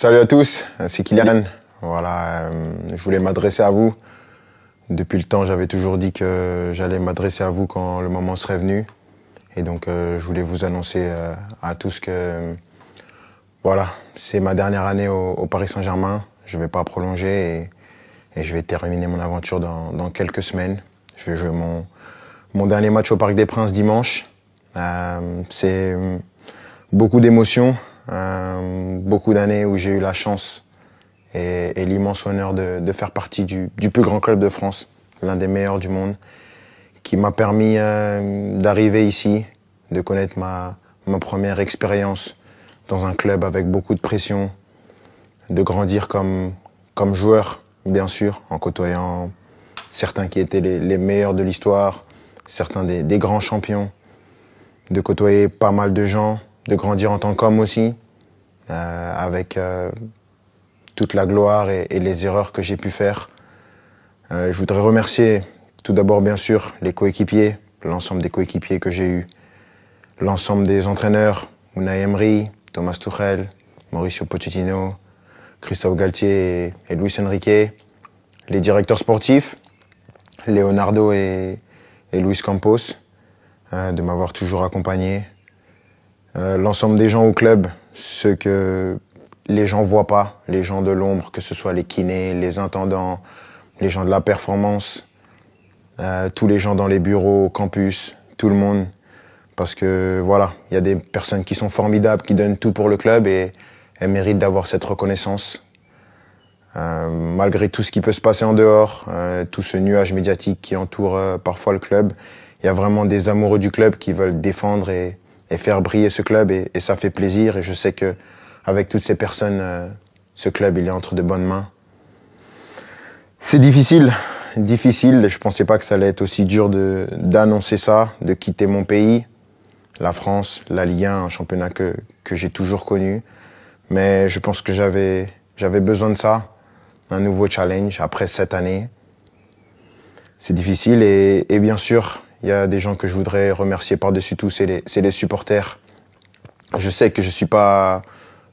Salut à tous, c'est Kylian. Voilà, euh, je voulais m'adresser à vous. Depuis le temps, j'avais toujours dit que j'allais m'adresser à vous quand le moment serait venu. Et donc, euh, je voulais vous annoncer euh, à tous que, voilà, c'est ma dernière année au, Paris Saint-Germain. Je ne vais pas prolonger et, je vais terminer mon aventure dans, quelques semaines. Je vais jouer mon, dernier match au Parc des Princes dimanche. c'est beaucoup d'émotions beaucoup d'années où j'ai eu la chance et, l'immense honneur de, faire partie du, plus grand club de France, l'un des meilleurs du monde, qui m'a permis euh, d'arriver ici, de connaître ma, ma première expérience dans un club avec beaucoup de pression, de grandir comme, comme joueur, bien sûr, en côtoyant certains qui étaient les, meilleurs de l'histoire, certains des, des grands champions, de côtoyer pas mal de gens, de grandir en tant qu'homme aussi, euh, avec euh, toute la gloire et, et les erreurs que j'ai pu faire. Euh, je voudrais remercier tout d'abord bien sûr les coéquipiers, l'ensemble des coéquipiers que j'ai eus, l'ensemble des entraîneurs, Unai Emery, Thomas Tuchel, Mauricio Pochettino, Christophe Galtier et, Luis Enrique, les directeurs sportifs, Leonardo et, et Luis Campos, de m'avoir toujours accompagné, l'ensemble des gens au club, ce que les gens voient pas, les gens de l'ombre, que ce soit les kinés, les intendants, les gens de la performance, euh, tous les gens dans les bureaux, au campus, tout le monde. Parce que voilà, il y a des personnes qui sont formidables, qui donnent tout pour le club et elles méritent d'avoir cette reconnaissance. Euh, malgré tout ce qui peut se passer en dehors, euh, tout ce nuage médiatique qui entoure parfois le club, il y a vraiment des amoureux du club qui veulent défendre et, et faire briller ce club et, et, ça fait plaisir et je sais que avec toutes ces personnes, euh, ce club il est entre de bonnes mains. C'est difficile, difficile. Je pensais pas que ça allait être aussi dur de d'annoncer ça, de quitter mon pays, la France, la Ligue 1, un championnat que, que j'ai toujours connu. Mais je pense que j'avais j'avais besoin de ça, un nouveau challenge après cette année. C'est difficile et, et bien sûr il y a des gens que je voudrais remercier par-dessus tout, c'est les, les, supporters. Je sais que je suis pas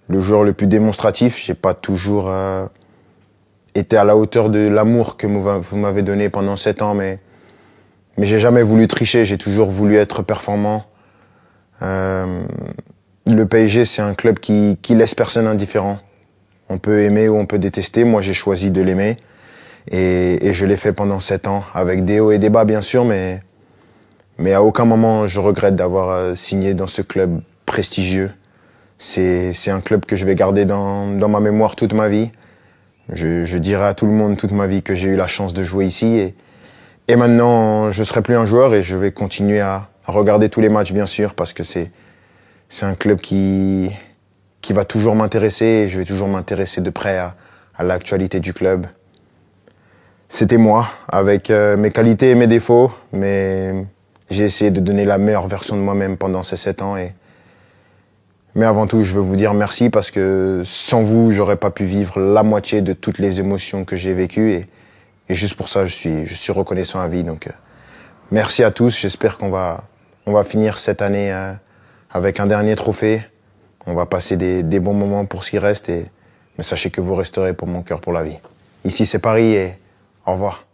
le joueur le plus démonstratif. J'ai pas toujours euh, été à la hauteur de l'amour que vous m'avez donné pendant sept ans, mais mais j'ai jamais voulu tricher. J'ai toujours voulu être performant. Euh, le PSG, c'est un club qui, qui laisse personne indifférent. On peut aimer ou on peut détester. Moi, j'ai choisi de l'aimer. Et, et, je l'ai fait pendant sept ans, avec des hauts et des bas, bien sûr, mais mais à aucun moment je regrette d'avoir euh, signé dans ce club prestigieux. C'est un club que je vais garder dans, dans ma mémoire toute ma vie. Je, je, dirai à tout le monde toute ma vie que j'ai eu la chance de jouer ici. Et, et maintenant, je serai plus un joueur et je vais continuer à, regarder tous les matchs, bien sûr, parce que c'est un club qui, qui va toujours m'intéresser et je vais toujours m'intéresser de près à, à l'actualité du club. C'était moi, avec euh, mes qualités et mes défauts, mais j'ai essayé de donner la meilleure version de moi-même pendant ces sept ans. Et... Mais avant tout, je veux vous dire merci parce que sans vous, j'aurais pas pu vivre la moitié de toutes les émotions que j'ai vécues. Et, et, juste pour ça, je suis, je suis reconnaissant à vie. Donc, euh, merci à tous. J'espère qu'on va, on va finir cette année euh, avec un dernier trophée. On va passer des, des bons moments pour ce qui reste. Et, mais sachez que vous resterez pour mon cœur pour la vie. Ici, c'est Paris et au revoir.